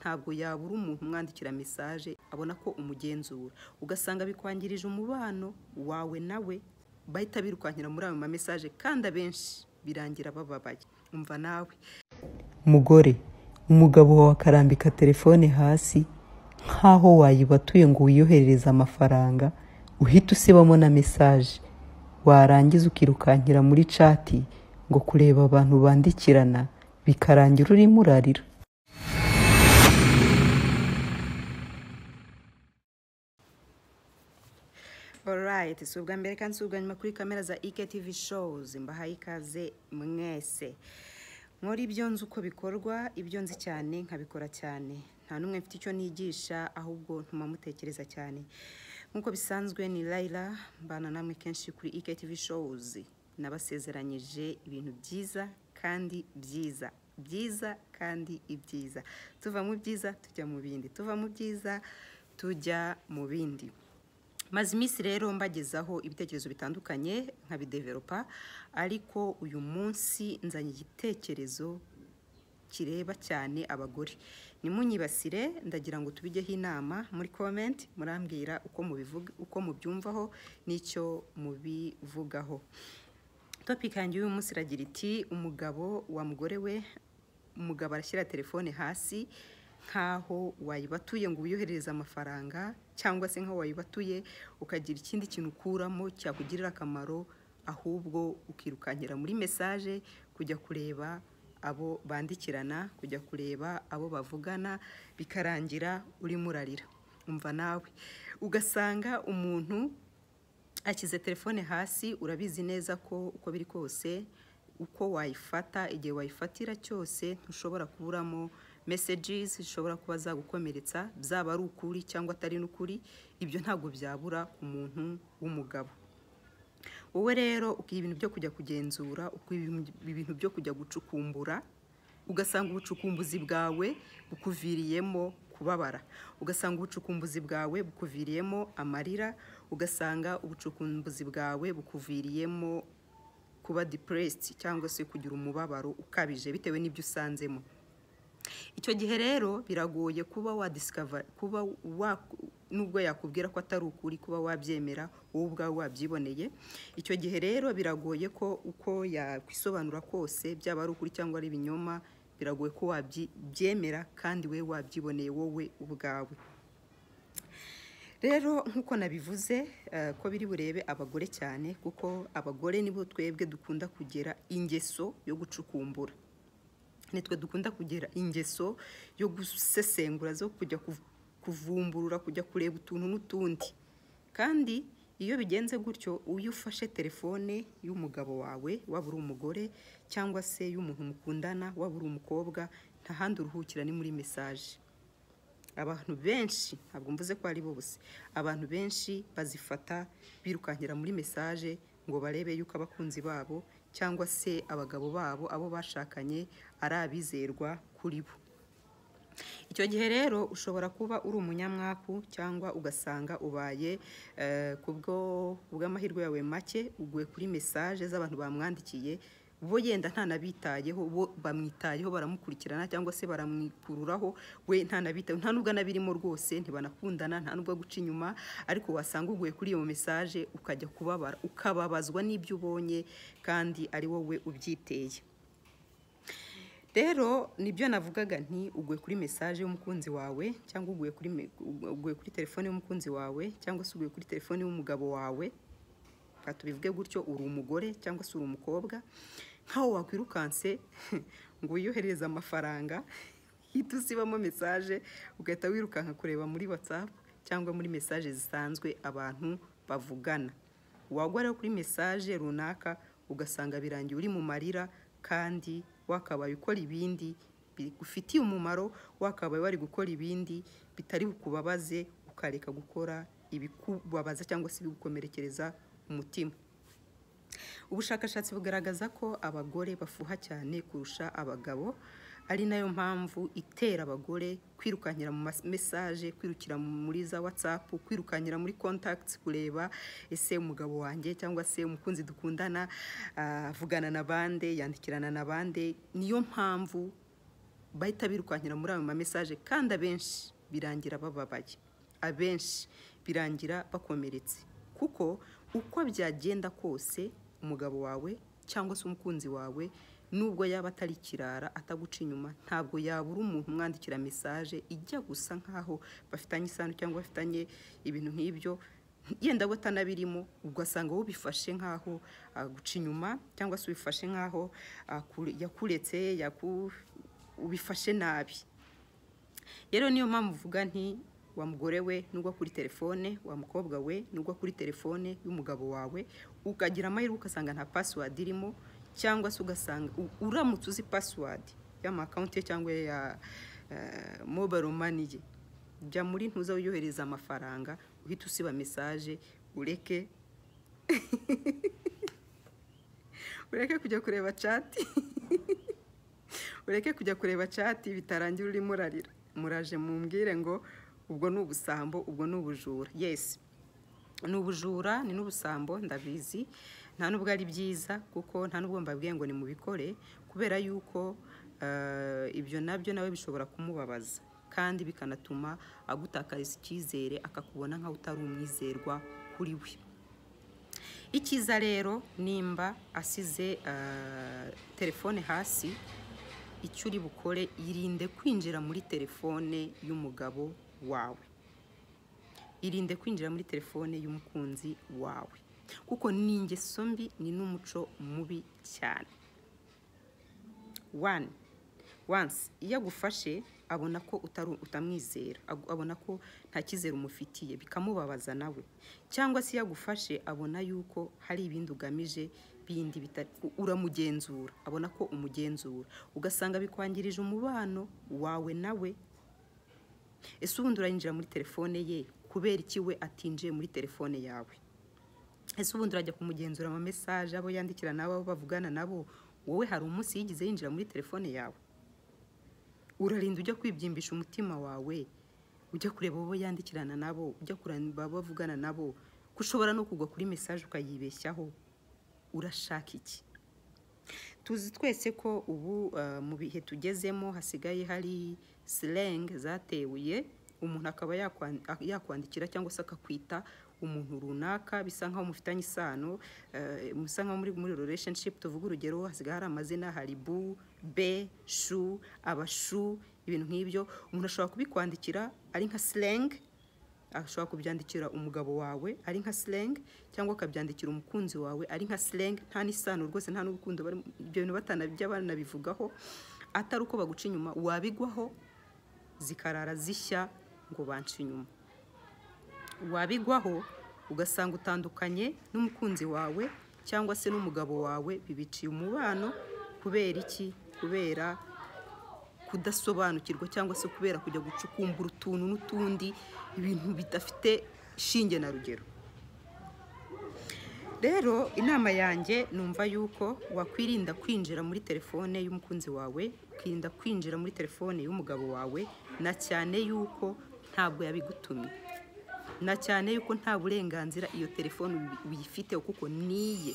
ntago yabura umuntu umwandikira mesaje abona ko umugenzura ugasanga bikwangirije umubano wawe nawe bahita birukankira muri ayo mamesaje kandi abenshi birangira bababaye umva nawe mugore umugabo wawe akarambika telefone hasi nk'aho wayibatuye ngo wiyoherereze amafaranga uhita usibamo na mesaje warangiza ukirukankira muri cati ngo kureba abantu bandikirana bikarangira urimo urarira alright si ubwa mbere kandi si ubwa nyuma kuri kamera za iketv e shows mbahaye ikaze mwese muri ibyo nzi uko bikorwa ibyo nzi cyane nkabikora cyane nta n'umwe mfite icyo nigisha ahubwo ntuma mutekereza cyane nk'uko bisanzwe ni layira mbana namwe kenshi kuri iketv e shows nabasezeranyije ibintu byiza kandi byiza byiza kandi ibyiza tuva mu byiza tujya mu bindi tuva mu byiza tujya mu bindi maze iminsi rero mbagezaho ibitekerezo bitandukanye nkabideveropa ariko uyu munsi nzanye igitekerezo kireba cyane abagore nimunyibasire ndagira ngo tubigeho inama muri komenti murambwira uko uko mubyumvaho n'icyo mubivugaho topiki yanjye y'uyu munsi iragira iti umugabo wa mugore we umugabo arashyira telefone hasi nk'aho wayibatuye ngo uyoherereze amafaranga cyangwa se nk'aho wayibatuye ukagira ikindi kintu ukuramo cyakugirira akamaro ahubwo ukirukanyira muri mesaje kujya kureba abo bandikirana kujya kureba abo bavugana bikarangira urimo urarira umva nawe ugasanga umuntu akize telefone hasi urabizi neza ko uko biri kose uko wayifata igihe wayifatira cyose ntushobora kuburamo messages zishobora kuba zagukomeretsa byaba ari ukuri cyangwa atari n'ukuri ibyo ntabwo byabura ku muntu w'umugabo wowe rero ukiha ibintu byo kujya kugenzura uko ibintu byo kujya gucukumbura ugasanga ubucukumbuzi bwawe bukuviriyemo kubabara ugasanga ubucukumbuzi bwawe bukuviriyemo amarira ugasanga ubucukumbuzi bwawe bukuviriyemo kuba depressed cyangwa se kugira umubabaro ukabije bitewe n'ibyo usanzemo icyo gihe rero biragoye kuba wadisikava kuba nubwo yakubwira ko atari ukuri kuba wabyemera wowe ubwawe wabyiboneye icyo gihe rero biragoye ko uko yakwisobanura kose byaba ari ukuri cyangwa ari ibinyoma biragoye ko wabyemera kandi we wabyiboneye wowe ubwawe rero nk'uko nabivuze eh, ko biri burebe abagore cyane kuko abagore nibo twebwe dukunda kugera ingeso yo gucukumbura nitwe dukunda kugera ingeso yo gusesengura zo kujya kuvumburura kujya kureba utuntu n'utundi kandi iyo bigenze gutyo iyo ufashe telefone y'umugabo wawe waba uri umugore cyangwa se y'umuntu mukundana waba uri umukobwa nta handi uruhukira ni muri mesaje abantu benshi ntabwo mvuze ko ari bose abantu benshi bazifata birukankira muri mesaje ngo barebe yuko abakunzi babo cyangwa se abagabo babo abo bashakanye ari abizerwa kuri bo icyo gihe rero ushobora kuba uri umunyamwaku cyangwa ugasanga ubaye eh, ku bw'amahirwe yawe make uguye kuri mesaje z'abantu bamwandikiye bo yenda ntanabitayeho bo bamwitayeho baramukurikirana cyangwa se baramwikururaho we ntanabitayeho nta nubwo anabirimo rwose ntibanakundana nta nubwo guca inyuma ariko wasanga uguye kuri iyo mesaje ukajya kubabara ukababazwa n'ibyo ubonye kandi ari wowe ubyiteye rero nibyo navugaga nti uguye kuri mesaje y'umukunzi wawe cyangwa uguye kuri uguye kuri telefone y'umukunzi wawe cyangwa se uguye kuri telefone y'umugabo wawe tubivuge gutyo uri umugore cyangwa se uri umukobwa nk'aho wakwirukanse ngo wiyohereze amafaranga uhita usibamo mesaje ugahita wirukanka kureba muri watsapu cyangwa muri mesaje zisanzwe abantu bavugana wagwa kuri mesaje runaka ugasanga birangiye uri mu marira kandi wakabaye ukora ibindi bigufitiye umumaro wakabaye wari gukora ibindi bitari bukubabaze ukareka gukora ibikubabaza cyangwa se ibigukomerekereza umutima ubushakashatsi bugaragaza ko abagore bafuha cyane kurusha abagabo ari nayo mpamvu itera abagore kwirukankira mu mesaje kwirukira muri za watsapu kwirukankira muri kontakiti kureba ese umugabo wanjye cyangwa se umukunzi dukundana ah, avugana na bande yandikirana na bande niyo mpamvu bahita birukankira muri ayo mamesaje kandi abenshi birangira bababaye abenshi birangira bakomeretse kuko uko byagenda kose umugabo wawe cyangwa se umukunzi wawe nubwo yaba atari kirara ataguca inyuma ntabwo yabura umuntu umwandikira mesaje ijya gusa nk'aho bafitanye isano cyangwa bafitanye ibintu nk'ibyo yenda we atanabirimo ugasanga ubifashe nk'aho guca inyuma cyangwa se ubifashe nk'aho yakuretse ubifashe nabi rero niyo mpamvu uvuga nti wa mugore we n'ubwo kuri telefone wa mukobwa we n'ubwo kuri telefone y'umugabo wawe ukagira amahirwe ugasanga nta password irimo cyangwa se ugasanga uramutse uzi pasiwadi y'amakawunti ye cyangwa ya eh, mobile mani ye jya muri ntuza wiyohereza amafaranga uhita usiba mesaje ureke ureke kujya kureba cati ureke kujya kureba cati bitarangira urimo urarira muraje mumbwire ngo ubwo ni ubusambo ubwo ni ubujura yesi ni ubujura ni n'ubusambo ndabizi nta nubwo ari byiza kuko nta nubwo mbabwiye ngo nimubikore kubera yuko eh, ibyo nabyo nawe bishobora kumubabaza kandi bikanatuma agutakariza icyizere akakubona nkaho utari umwizerwa kuri we icyiza rero nimba asize eh, telefone hasi icyo uri bukore irinde kwinjira muri telefone y'umugabo wawe irinde kwinjira muri telefone y'umukunzi wawe kuko ni ingeso mbi ni n'umuco mubi cyane wani wansi iyo agufashe abona ko utamwizera abona ko nta cyizere umufitiye bikamubabaza nawe cyangwa se iyo agufashe abona yuko hari ibindi ugamije bindi uramugenzura abona ko umugenzura ugasanga bikwangirije umubano wawe nawe ese ubundi urayinjira muri telefone ye kubera iki we atinjiye muri telefone yawe ese ubundi urajya kumugenzura ama mesaje abo yandikira nabo abo bavugana nabo wowe hari umunsi yigize yinjira muri telefone yawe urarinda ujya kwibyimbisha umutima wawe ujya kureba abo yandikirana nabo ujya kureba abo bavugana nabo ko ushobora no kugwa kuri mesaje ukayibeshyaho urashaka iki tuzi twese ko ubu uh, mu bihe tugezemo hasigaye hari Slang zatebuye umuntu akaba yakwandikira cyangwa se akakwita umuntu runaka bisa nkaho mufitanye isano eh, musa nkaho muri muri relationship tuvuga urugero hasigaye hari amazina hari bu be shu abashu ibintu nk'ibyo umuntu ashobora kubikwandikira ari nka silenge ashobora kubyandikira umugabo wawe ari nka slang cyangwa akabyandikira umukunzi wawe ari nka Slang nta n'isano rwose nta n'urukundo ibyo bintu batanabijya banabivugaho atari uko baguca inyuma wabigwaho zikarara zishya ngo banshe inyuma wabigwaho ugasanga utandukanye n'umukunzi wawe cyangwa se n'umugabo wawe bibiciye umubano kubera iki kubera kudasobanukirwa cyangwa se kubera kujya gucukumbura utuntu n'utundi ibintu bidafite shinge na rugero rero inama yanjye numva yuko wakwirinda kwinjira muri telefone y'umukunzi wawe ukirinda kwinjira muri telefone y'umugabo wawe na cyane yuko ntabwo yabigutumye na cyane yuko nta burenganzira iyo telefone uyifite kuko niye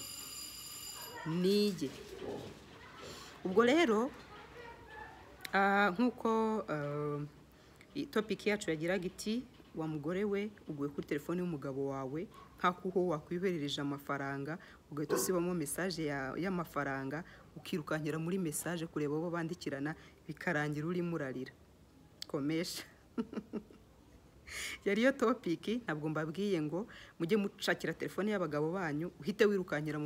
niye ubwo rero ah, nk'uko ah, topiki yacu yagiraga iti wa mugore we uguye kuri telefone y'umugabo wawe nk'ako uho wakwiherereje amafaranga ugahita usibamo mesaje y'amafaranga ukirukankira muri mesaje kureba abo bandikirana bikarangira urimo urarira komesha yari yo topiki ntabwo mbabwiye ngo mujye mucakira telefone y'abagabo banyu uhite wirukankira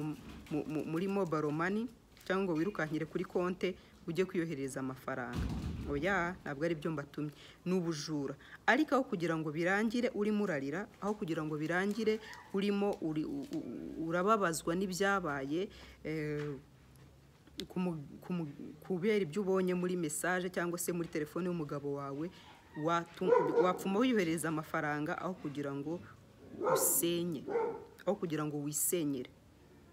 muri mobile money cyangwa ngo wirukankire kuri konte ujye kwiyohereza amafaranga oya ntabwo ari byo mbatumye ni ubujura ariko aho kugira ngo birangire urimo urarira aho kugira ngo birangire urimo urababazwa n'ibyabaye eh, kubera ibyo ubonye muri mesaje cyangwa se muri telefone y'umugabo wawe wapfuma wiyohereza amafaranga aho kugira ngo usenye aho kugira ngo wisenyere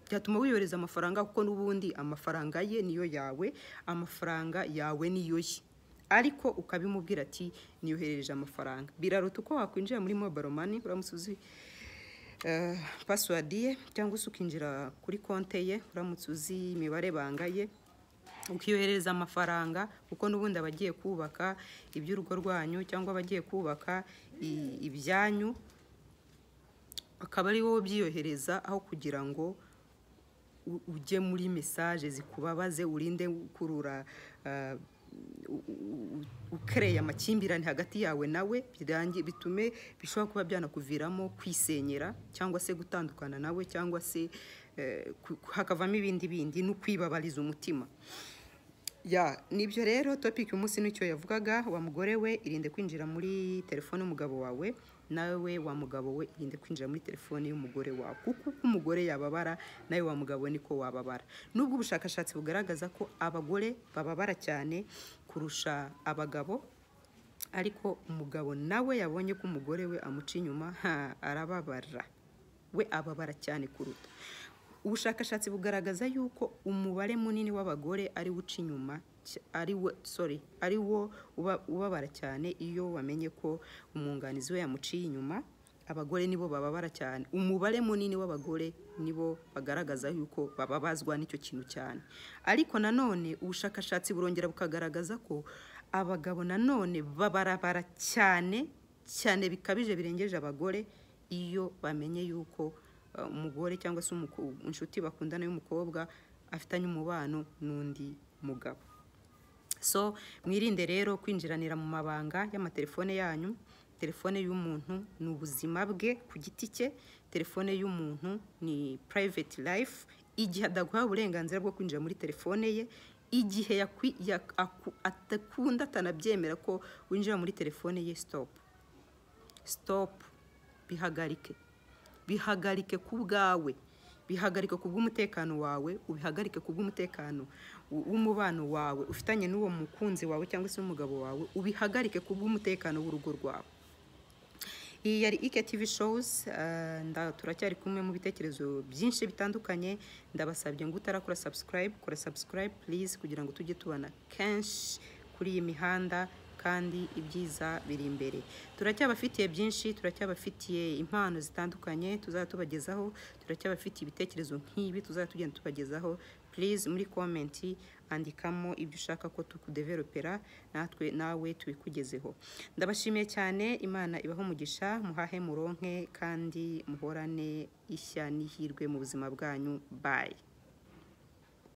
byatuma wiyoreza amafaranga kuko n'ubundi amafaranga ye niyo yawe amafaranga yawe niyo ye ariko ukabimubwira ati niyoherereje amafaranga biraruta uko wakwinjira muri mobile mani uramutse uzi eh, pasiwadi ye cyangwa se ukinjira kuri konte ye uramutse uzi imibare ye ukiyohereza amafaranga kuko n'ubundi abagiye kubaka iby'urugo rwanyu cyangwa abagiye kubaka ibyanyu akaba ari wowe ubyiyohereza aho kugira ngo ujye muri mesaje zikubabaze urinde ukurura ukereye uh, amakimbirane hagati yawe nawe bitume bishobora kuba byanakuviramo kwisenyera cyangwa se gutandukana nawe cyangwa se uh, hakavamo ibindi bindi no kwibabariza umutima ya nibyo rero topiki umunsi nicyo yavugaga wa mugore we irinde kwinjira muri telefone umugabo wawe nawe wa mugabo we irinde kwinjira muri telefone y'umugore wawe kuko uko umugore yababara nawe wa mugabo niko wababara nubwo ubushakashatsi bugaragaza ko abagore bababara cyane kurusha abagabo ariko umugabo nawe yabonye ko umugore we amuca inyuma arababara we ababara cyane kuruta ubushakashatsi bugaragaza yuko umubare munini w'abagore ari uca inyuma ari wo ubabara cyane iyo wamenye ko umwunganizi we yamuciye inyuma abagore nibo bababara cyane umubare munini w'abagore nibo bagaragaza yuko bababazwa n'icyo kintu cyane ariko nanone ubushakashatsi burongera bukagaragaza ko abagabo nanone babarabara cyane cyane bikabije birengeje abagore iyo bamenye yuko uh, umugore cyangwa se inshuti bakundana y'umukobwa afitanye umubano n'undi mugabo so mwirinde rero kwinjiranira mu mabanga y'amatelefone yanyu telefone y'umuntu ni ubuzima bwe ku giti cye telefone y'umuntu ni private life igihe adaguha uburenganzira bwo kwinjira muri telefone ye igihe atakunda atanabyemera ko winjira muri telefone ye stop stop bihagarike bihagarike ku bwawe bihagarike ku bw'umutekano wawe ubihagarike ku bw'umutekano w'umubano wawe ufitanye n'uwo mukunzi wawe cyangwa se n'umugabo wawe ubihagarike ku bw'umutekano w'urugo rwawe iyi yari ike tivi showuzi eh, turacyari kumwe mu bitekerezo byinshi bitandukanye ndabasabye ngo utarakora sabusikarayibu kora sabusikarayibu purize kugira ngo tujye tubona kenshi kuri iyi mihanda kandi ibyiza biri imbere turacyabafitiye byinshi turacyabafitiye impano zitandukanye tuzatubagezaho turacyabafitiye ibitekerezo nk'ibi tuzatugenda tubagezaho purize muri komenti andikamo ibyo ushaka ko tukudeveropera natwe nawe tubikugezeho ndabashimiye cyane imana ibaho umugisha muhahe muronke kandi muhorane ishya n'ihirwe mu buzima bwanyu bayi